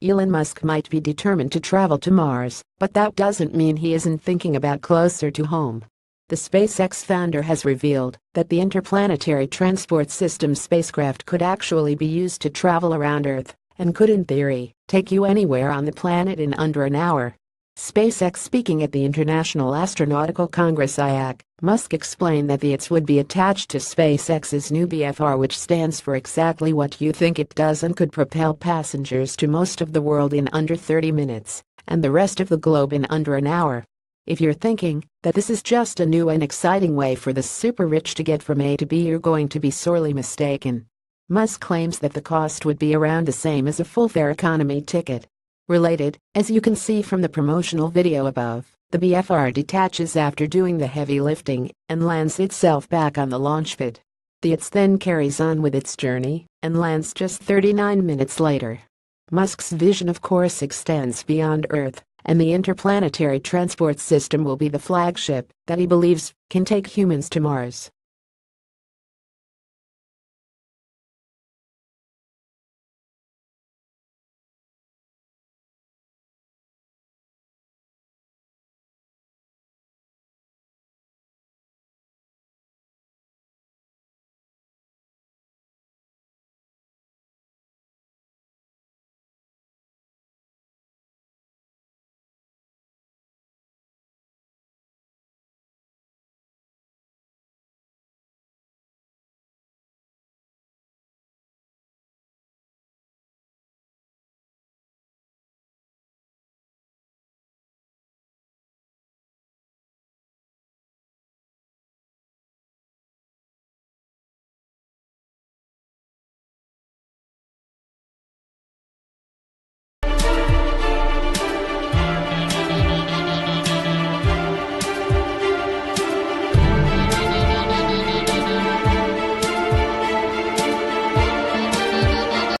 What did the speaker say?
Elon Musk might be determined to travel to Mars, but that doesn't mean he isn't thinking about closer to home. The SpaceX founder has revealed that the Interplanetary Transport System spacecraft could actually be used to travel around Earth and could in theory take you anywhere on the planet in under an hour. SpaceX speaking at the International Astronautical Congress IAC, Musk explained that the ITS would be attached to SpaceX's new BFR which stands for exactly what you think it does and could propel passengers to most of the world in under 30 minutes and the rest of the globe in under an hour. If you're thinking that this is just a new and exciting way for the super rich to get from A to B you're going to be sorely mistaken. Musk claims that the cost would be around the same as a full fare economy ticket Related, as you can see from the promotional video above, the BFR detaches after doing the heavy lifting and lands itself back on the launch pad. The ITS then carries on with its journey and lands just 39 minutes later. Musk's vision of course extends beyond Earth, and the interplanetary transport system will be the flagship that he believes can take humans to Mars.